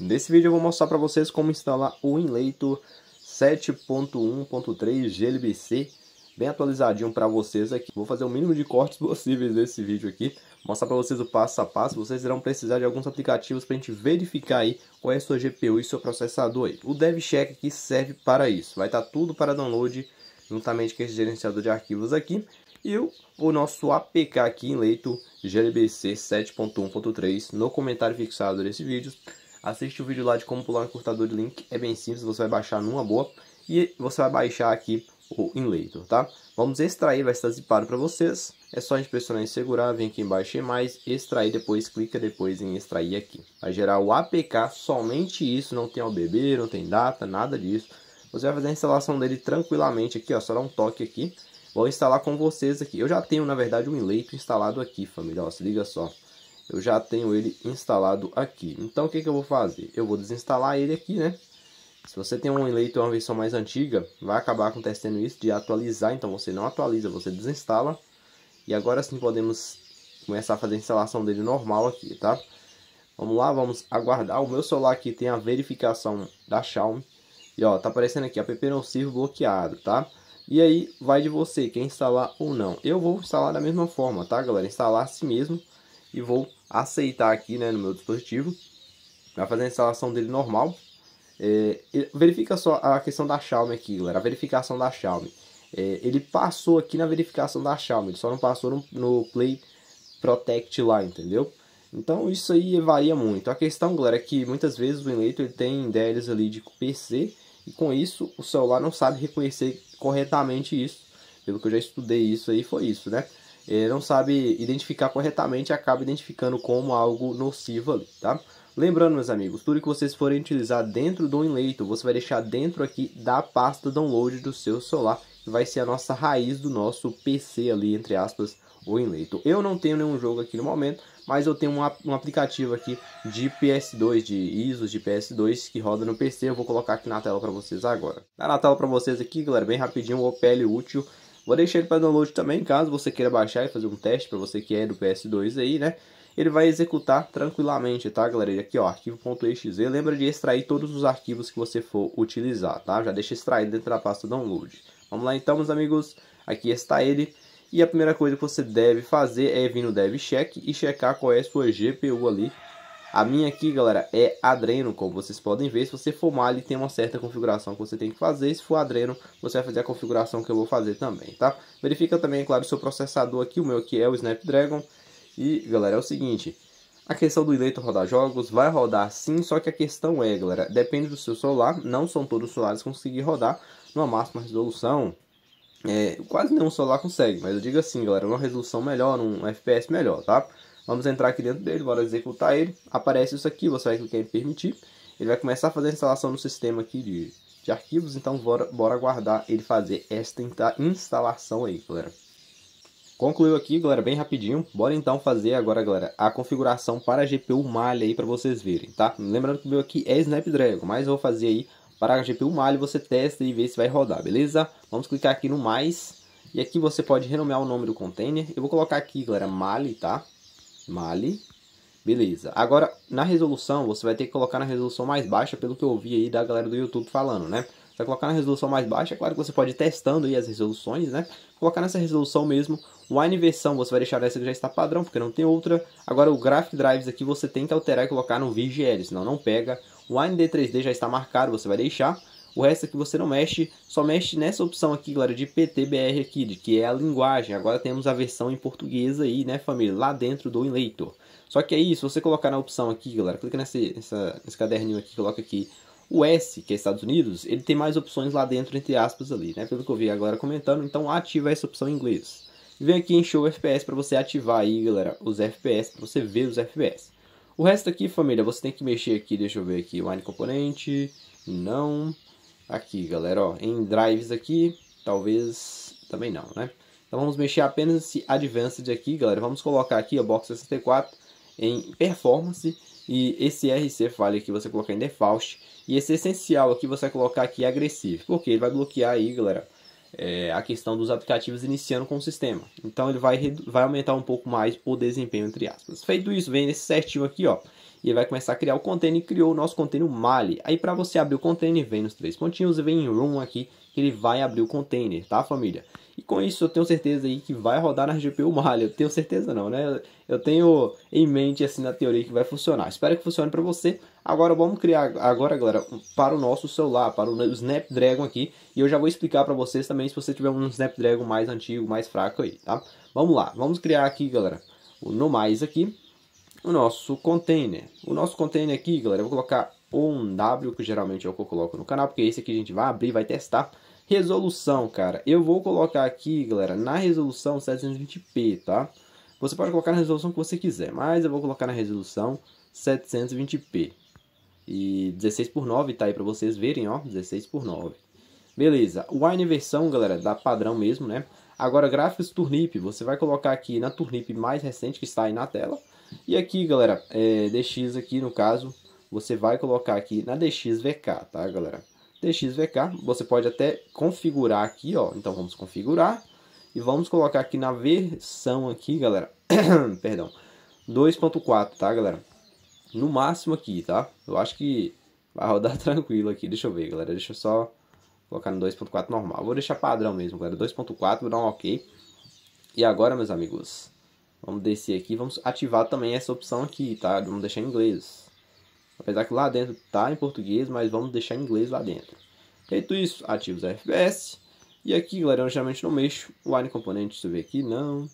Nesse vídeo eu vou mostrar para vocês como instalar o Inleito 7.1.3 GLBC bem atualizadinho para vocês aqui. Vou fazer o mínimo de cortes possíveis nesse vídeo aqui, mostrar para vocês o passo a passo. Vocês irão precisar de alguns aplicativos para a gente verificar aí qual é a sua GPU e seu processador aí. O DevCheck aqui serve para isso, vai estar tá tudo para download juntamente com esse gerenciador de arquivos aqui. E o, nosso APK aqui em leito GLBC 7.1.3 no comentário fixado desse vídeo. Assiste o vídeo lá de como pular um cortador de link, é bem simples, você vai baixar numa boa e você vai baixar aqui o Inlator, tá? Vamos extrair, vai estar zipado para vocês. É só a gente pressionar em segurar, vem aqui embaixo em mais, extrair, depois clica depois em extrair aqui. Vai gerar o APK, somente isso, não tem OBB, não tem data, nada disso. Você vai fazer a instalação dele tranquilamente aqui, ó, só dá um toque aqui. Vou instalar com vocês aqui. Eu já tenho, na verdade, o um Inlator instalado aqui, família, ó, se liga só eu já tenho ele instalado aqui. Então o que, que eu vou fazer? Eu vou desinstalar ele aqui, né? Se você tem um eleito uma versão mais antiga, vai acabar acontecendo isso de atualizar, então você não atualiza, você desinstala. E agora sim podemos começar a fazer a instalação dele normal aqui, tá? Vamos lá, vamos aguardar. O meu celular aqui tem a verificação da Xiaomi. E ó, tá aparecendo aqui, app não serve bloqueado, tá? E aí vai de você, quer instalar ou não. Eu vou instalar da mesma forma, tá galera? Instalar a si mesmo e vou aceitar aqui né, no meu dispositivo. Vai fazer a instalação dele normal. É, verifica só a questão da Xiaomi aqui, galera, a verificação da Xiaomi. É, ele passou aqui na verificação da Xiaomi, ele só não passou no, no Play Protect lá, entendeu? Então isso aí varia muito. A questão, galera, é que muitas vezes o Enleito ele tem DLs ali de PC e com isso o celular não sabe reconhecer corretamente isso. Pelo que eu já estudei isso aí, foi isso, né? não sabe identificar corretamente e acaba identificando como algo nocivo ali, tá? Lembrando, meus amigos, tudo que vocês forem utilizar dentro do Enleito, você vai deixar dentro aqui da pasta download do seu celular, que vai ser a nossa raiz do nosso PC ali, entre aspas, o Enleito. Eu não tenho nenhum jogo aqui no momento, mas eu tenho um, um aplicativo aqui de PS2, de ISOs de PS2 que roda no PC. Eu vou colocar aqui na tela para vocês agora. Tá na tela para vocês aqui, galera, bem rapidinho, o OPL útil Vou deixar ele para download também, caso você queira baixar e fazer um teste para você que é do PS2 aí, né? Ele vai executar tranquilamente, tá, galera? E aqui, ó, arquivo.exe. Lembra de extrair todos os arquivos que você for utilizar, tá? Já deixa extraído dentro da pasta download. Vamos lá então, meus amigos. Aqui está ele. E a primeira coisa que você deve fazer é vir no DevCheck e checar qual é a sua GPU ali a minha aqui, galera, é Adreno, como vocês podem ver. Se você for mal, ele tem uma certa configuração que você tem que fazer. Se for Adreno, você vai fazer a configuração que eu vou fazer também, tá? Verifica também, é claro, o seu processador aqui, o meu aqui é o Snapdragon. E, galera, é o seguinte... A questão do Eleito rodar jogos vai rodar sim, só que a questão é, galera, depende do seu celular, não são todos os celulares que conseguir rodar numa máxima resolução. É, quase nenhum celular consegue, mas eu digo assim, galera, uma resolução melhor, um FPS melhor, tá? Vamos entrar aqui dentro dele, bora executar ele. Aparece isso aqui, você vai clicar em permitir. Ele vai começar a fazer a instalação no sistema aqui de, de arquivos, então bora, bora aguardar ele fazer esta instalação aí, galera. Concluiu aqui, galera, bem rapidinho. Bora então fazer agora, galera, a configuração para a GPU malha aí para vocês verem, tá? Lembrando que o meu aqui é Snapdragon, mas eu vou fazer aí para a GPU malha, você testa e vê se vai rodar, beleza? Vamos clicar aqui no mais, e aqui você pode renomear o nome do container. Eu vou colocar aqui, galera, malha, tá? Mali. Beleza. Agora, na resolução, você vai ter que colocar na resolução mais baixa, pelo que eu ouvi aí da galera do YouTube falando, né? Você vai colocar na resolução mais baixa, é claro que você pode ir testando aí as resoluções, né? Colocar nessa resolução mesmo. O versão, você vai deixar essa que já está padrão, porque não tem outra. Agora, o Graphic Drives aqui você tem que alterar e colocar no VGL, senão não pega. O AMD 3D já está marcado, você vai deixar. O resto aqui você não mexe, só mexe nessa opção aqui, galera, de PTBR aqui, de que é a linguagem. Agora temos a versão em português aí, né, família, lá dentro do Inleitor. Só que aí, se você colocar na opção aqui, galera, clica nesse, nessa, nesse caderninho aqui, coloca aqui o S, que é Estados Unidos, ele tem mais opções lá dentro, entre aspas, ali, né, pelo que eu vi a galera comentando. Então ativa essa opção em inglês. E vem aqui em Show FPS para você ativar aí, galera, os FPS, para você ver os FPS. O resto aqui, família, você tem que mexer aqui, deixa eu ver aqui, Wine Componente, não aqui, galera, ó, em drives aqui, talvez também não, né? Então vamos mexer apenas esse Advanced aqui, galera. Vamos colocar aqui a Box 64 em Performance e esse RC File aqui você colocar em Default. E esse Essencial aqui você colocar aqui Agressivo, porque ele vai bloquear aí, galera, é, a questão dos aplicativos iniciando com o sistema. Então ele vai, vai aumentar um pouco mais o desempenho, entre aspas. Feito isso, vem nesse certinho aqui, ó. E ele vai começar a criar o container e criou o nosso container Mali. Aí para você abrir o container, vem nos três pontinhos e vem em Room aqui, que ele vai abrir o container, tá família? E com isso eu tenho certeza aí que vai rodar na GPU Mali. Eu tenho certeza não, né? Eu tenho em mente assim na teoria que vai funcionar. Espero que funcione para você. Agora vamos criar agora, galera, para o nosso celular, para o Snapdragon aqui. E eu já vou explicar para vocês também se você tiver um Snapdragon mais antigo, mais fraco aí, tá? Vamos lá, vamos criar aqui, galera, o no mais aqui, o nosso container. O nosso container aqui, galera, eu vou colocar um W, que geralmente é o que eu coloco no canal, porque esse aqui a gente vai abrir, vai testar. Resolução, cara, eu vou colocar aqui, galera, na resolução 720p, tá? Você pode colocar na resolução que você quiser, mas eu vou colocar na resolução 720p. E 16 por 9 tá aí para vocês verem, ó, 16 por 9. Beleza, wine versão, galera, dá padrão mesmo, né? Agora, gráficos turnip, você vai colocar aqui na turnip mais recente que está aí na tela. E aqui, galera, é, DX aqui, no caso, você vai colocar aqui na DXVK, tá, galera? DXVK, você pode até configurar aqui, ó. Então, vamos configurar. E vamos colocar aqui na versão aqui, galera. Perdão. 2.4, tá, galera? no máximo aqui, tá? Eu acho que vai rodar tranquilo aqui. Deixa eu ver, galera. Deixa eu só colocar no 2.4 normal. Vou deixar padrão mesmo, galera. 2.4, vou dar um OK. E agora, meus amigos, vamos descer aqui. Vamos ativar também essa opção aqui, tá? Vamos deixar em inglês. Apesar que lá dentro tá em português, mas vamos deixar em inglês lá dentro. Feito isso, os FPS. E aqui, galera, eu geralmente não mexo. O Wine Componente, deixa eu ver aqui, não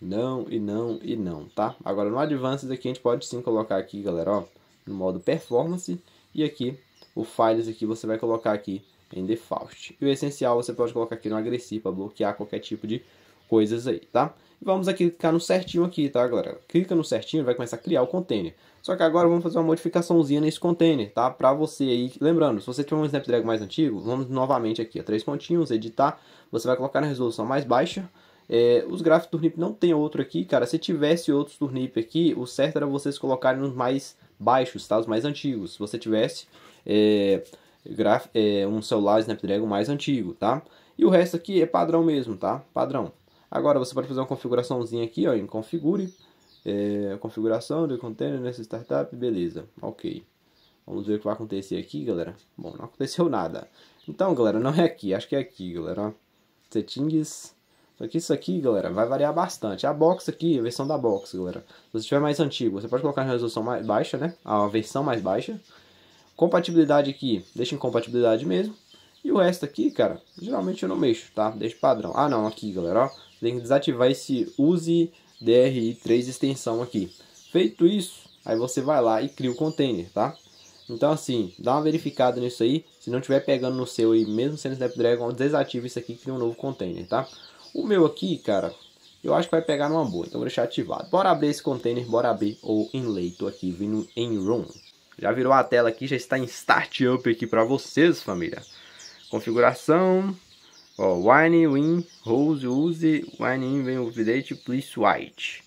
não, e não, e não, tá? Agora, no Advanced aqui, a gente pode sim colocar aqui, galera, ó, no modo Performance. E aqui, o Files aqui, você vai colocar aqui em Default. E o essencial, você pode colocar aqui no Agressivo, para bloquear qualquer tipo de coisas aí, tá? E vamos aqui clicar no certinho aqui, tá, galera? Clica no certinho, vai começar a criar o container. Só que agora vamos fazer uma modificaçãozinha nesse container, tá? Pra você aí, lembrando, se você tiver um Snapdragon mais antigo, vamos novamente aqui, ó, três pontinhos, editar, você vai colocar na resolução mais baixa, é, os gráficos turnip não tem outro aqui, cara. Se tivesse outros turnip aqui, o certo era vocês colocarem nos mais baixos, tá? Os mais antigos. Se você tivesse é, graf, é, um celular Snapdragon mais antigo, tá? E o resto aqui é padrão mesmo, tá? Padrão. Agora você pode fazer uma configuraçãozinha aqui, ó, em configure. É, configuração do container nessa startup, beleza, ok. Vamos ver o que vai acontecer aqui, galera. Bom, não aconteceu nada. Então, galera, não é aqui, acho que é aqui, galera. Settings, só que isso aqui, galera, vai variar bastante. A box aqui, a versão da box, galera. Se você tiver mais antigo, você pode colocar na resolução mais baixa, né? A versão mais baixa. Compatibilidade aqui, deixa em compatibilidade mesmo. E o resto aqui, cara, geralmente eu não mexo, tá? Deixa padrão. Ah, não, aqui, galera, ó. Tem que desativar esse Use DRI3 extensão aqui. Feito isso, aí você vai lá e cria o container, tá? Então, assim, dá uma verificada nisso aí. Se não tiver pegando no seu e mesmo sendo Snapdragon, desativa isso aqui e cria um novo container, tá? O meu aqui, cara, eu acho que vai pegar numa boa, então vou deixar ativado. Bora abrir esse container, bora abrir o em leito aqui vindo em room. Já virou a tela aqui, já está em start up aqui para vocês, família. Configuração, ó, wine, win, rose, use, wine, in, vem update, please white.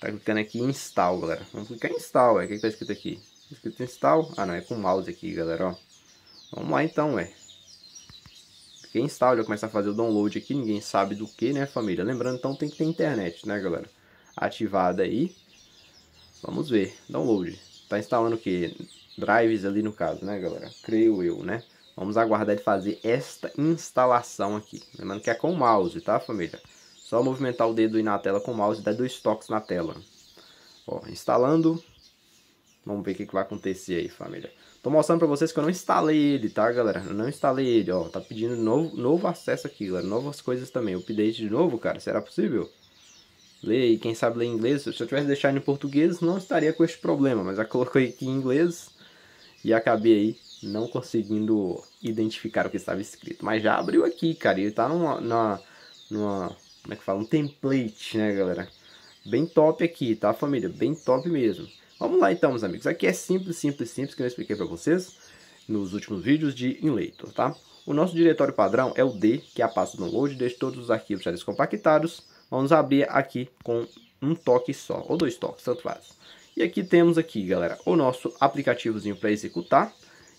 Tá clicando aqui em install, galera. Vamos clicar em install, É o que, que tá escrito aqui? Tá escrito install? Ah, não, é com o mouse aqui, galera, ó. Vamos lá então, é. Quem instala, já começa a fazer o download aqui, ninguém sabe do que, né, família? Lembrando, então tem que ter internet, né, galera? Ativada aí. Vamos ver. Download. Tá instalando o que? Drives ali no caso, né, galera? Creio eu, né? Vamos aguardar ele fazer esta instalação aqui. Lembrando que é com o mouse, tá, família? Só movimentar o dedo aí na tela com o mouse dar dois toques na tela. Ó, instalando. Vamos ver o que, que vai acontecer aí, família. Tô mostrando pra vocês que eu não instalei ele, tá, galera? Eu não instalei ele, ó. Tá pedindo novo, novo acesso aqui, galera. Novas coisas também. Update de novo, cara. Será possível? Lê aí, quem sabe ler inglês. Se eu tivesse deixado em português, não estaria com este problema. Mas já coloquei aqui em inglês e acabei aí não conseguindo identificar o que estava escrito. Mas já abriu aqui, cara. Ele tá numa... numa, numa como é que fala? Um template, né, galera? Bem top aqui, tá, família? Bem top mesmo. Vamos lá então, meus amigos. Aqui é simples, simples, simples, que eu expliquei para vocês nos últimos vídeos de Inlator, tá? O nosso diretório padrão é o D, que é a pasta download, deixa todos os arquivos já descompactados. Vamos abrir aqui com um toque só, ou dois toques, tanto faz. E aqui temos aqui, galera, o nosso aplicativozinho para executar.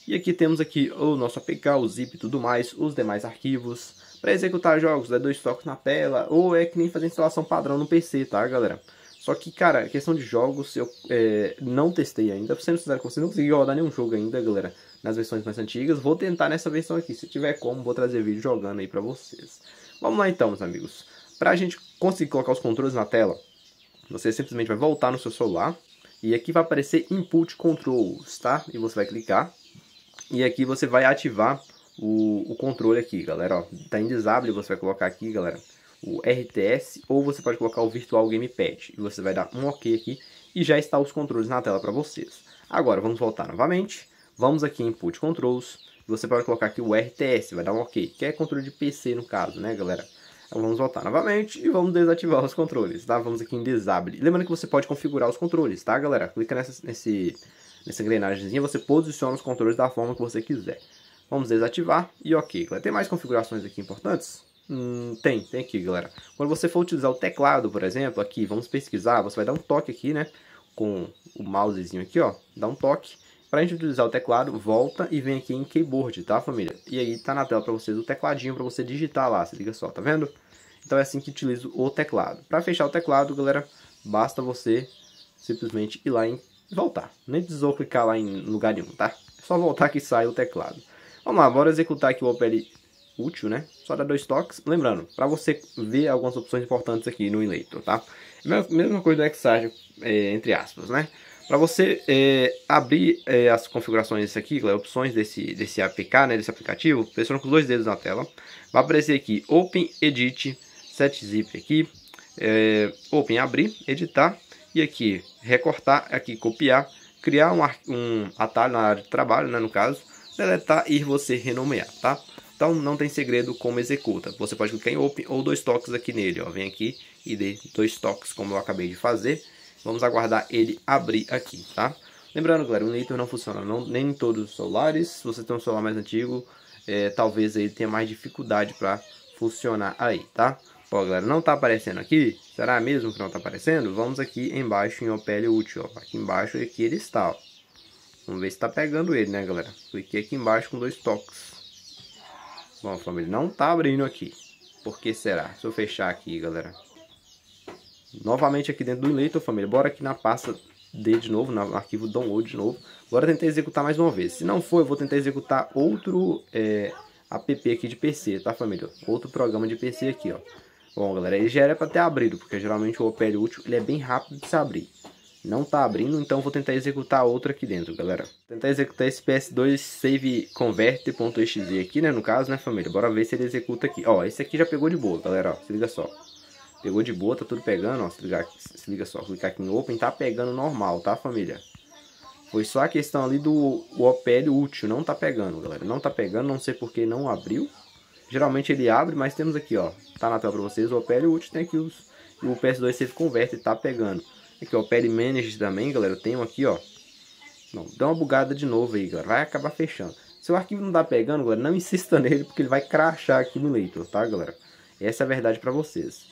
E aqui temos aqui o nosso APK, o zip e tudo mais, os demais arquivos. Para executar jogos, dá dois toques na tela, ou é que nem fazer instalação padrão no PC, tá, galera? Só que, cara, questão de jogos, eu é, não testei ainda. Pra ser sincero com vocês, não consegui rodar nenhum jogo ainda, galera. Nas versões mais antigas. Vou tentar nessa versão aqui. Se tiver como, vou trazer vídeo jogando aí pra vocês. Vamos lá então, meus amigos. Pra gente conseguir colocar os controles na tela, você simplesmente vai voltar no seu celular. E aqui vai aparecer Input Controls, tá? E você vai clicar. E aqui você vai ativar o, o controle aqui, galera. Ó, tá em desable, você vai colocar aqui, galera o RTS ou você pode colocar o Virtual Gamepad. E você vai dar um OK aqui e já está os controles na tela para vocês. Agora vamos voltar novamente, vamos aqui em Input Controls, você pode colocar aqui o RTS, vai dar um OK, que é controle de PC no caso, né galera? Então vamos voltar novamente e vamos desativar os controles, tá? Vamos aqui em Disable. Lembrando que você pode configurar os controles, tá galera? Clica nessa, nesse, nessa engrenagemzinha, você posiciona os controles da forma que você quiser. Vamos desativar e ok. Tem mais configurações aqui importantes? Hum, tem, tem aqui, galera. Quando você for utilizar o teclado, por exemplo, aqui, vamos pesquisar, você vai dar um toque aqui, né? Com o mousezinho aqui, ó, dá um toque. Para a gente utilizar o teclado, volta e vem aqui em Keyboard, tá, família? E aí tá na tela para vocês o tecladinho para você digitar lá, se liga só, tá vendo? Então é assim que utilizo o teclado. Para fechar o teclado, galera, basta você simplesmente ir lá em voltar. Nem precisou clicar lá em lugar nenhum, tá? É só voltar que sai o teclado. Vamos lá, bora executar aqui o Opel útil, né? Só dá dois toques. Lembrando, para você ver algumas opções importantes aqui no eleitor, tá? Mesma coisa do Exage, é, entre aspas, né? Para você é, abrir é, as configurações aqui, opções desse, desse APK, né, desse aplicativo, pressiona com os dois dedos na tela. Vai aparecer aqui Open Edit, Set Zip aqui, é, Open Abrir, Editar, e aqui recortar, aqui copiar, criar um, um atalho na área de trabalho, né, no caso, deletar e você renomear, tá? Então não tem segredo como executa. Você pode clicar em Open ou dois toques aqui nele. Ó. Vem aqui e dê dois toques como eu acabei de fazer. Vamos aguardar ele abrir aqui, tá? Lembrando, galera, o Nitro não funciona não, nem em todos os celulares. Se você tem um celular mais antigo, é, talvez ele tenha mais dificuldade para funcionar aí, tá? Ó, galera, não tá aparecendo aqui? Será mesmo que não tá aparecendo? Vamos aqui embaixo em OPL útil, ó. Aqui embaixo, aqui é ele está, ó. Vamos ver se tá pegando ele, né, galera? Cliquei aqui embaixo com dois toques. Bom, família, não tá abrindo aqui. Por que será? Se eu fechar aqui, galera. Novamente aqui dentro do Leitor, família. Bora aqui na pasta D de novo, no arquivo download de novo. Bora tentar executar mais uma vez. Se não for, eu vou tentar executar outro é, app aqui de PC, tá, família? Outro programa de PC aqui, ó. Bom, galera, ele já era para ter abrido, porque geralmente o OPL útil ele é bem rápido de se abrir. Não tá abrindo, então vou tentar executar outra aqui dentro, galera. Vou tentar executar esse PS2 save convert.exe aqui, né, no caso, né, família? Bora ver se ele executa aqui. Ó, esse aqui já pegou de boa, galera, ó, se liga só. Pegou de boa, tá tudo pegando, ó, se, liga, aqui, se liga só, clicar aqui em open, tá pegando normal, tá, família? Foi só a questão ali do o OPL útil, não tá pegando, galera. Não tá pegando, não sei porque não abriu. Geralmente ele abre, mas temos aqui, ó, tá na tela pra vocês, o OPL útil, tem aqui os, o PS2 Save Convert, tá pegando. Aqui, ó, o Pad Manage também, galera, eu tenho aqui, ó. Não, dá uma bugada de novo aí, galera. Vai acabar fechando. Se o arquivo não tá pegando, galera, não insista nele, porque ele vai crachar aqui no leitor, tá, galera? Essa é a verdade para vocês.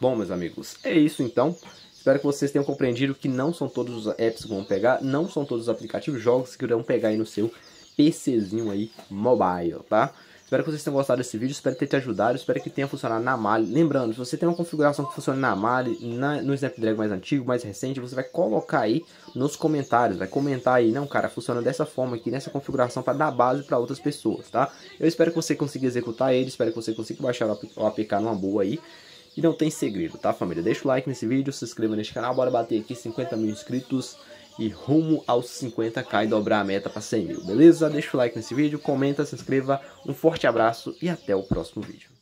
Bom, meus amigos, é isso então. Espero que vocês tenham compreendido que não são todos os apps que vão pegar, não são todos os aplicativos jogos que irão pegar aí no seu PCzinho aí mobile, tá? Espero que vocês tenham gostado desse vídeo, espero ter te ajudado, espero que tenha funcionado na Mali. Lembrando, se você tem uma configuração que funciona na Mali, na, no Snapdragon mais antigo, mais recente, você vai colocar aí nos comentários, vai comentar aí, não cara, funciona dessa forma aqui, nessa configuração, para dar base para outras pessoas, tá? Eu espero que você consiga executar ele, espero que você consiga baixar o APK numa boa aí. E não tem segredo, tá família? Deixa o like nesse vídeo, se inscreva neste canal, bora bater aqui 50 mil inscritos e rumo aos 50k e dobrar a meta para 100 mil, beleza? Deixa o like nesse vídeo, comenta, se inscreva, um forte abraço e até o próximo vídeo.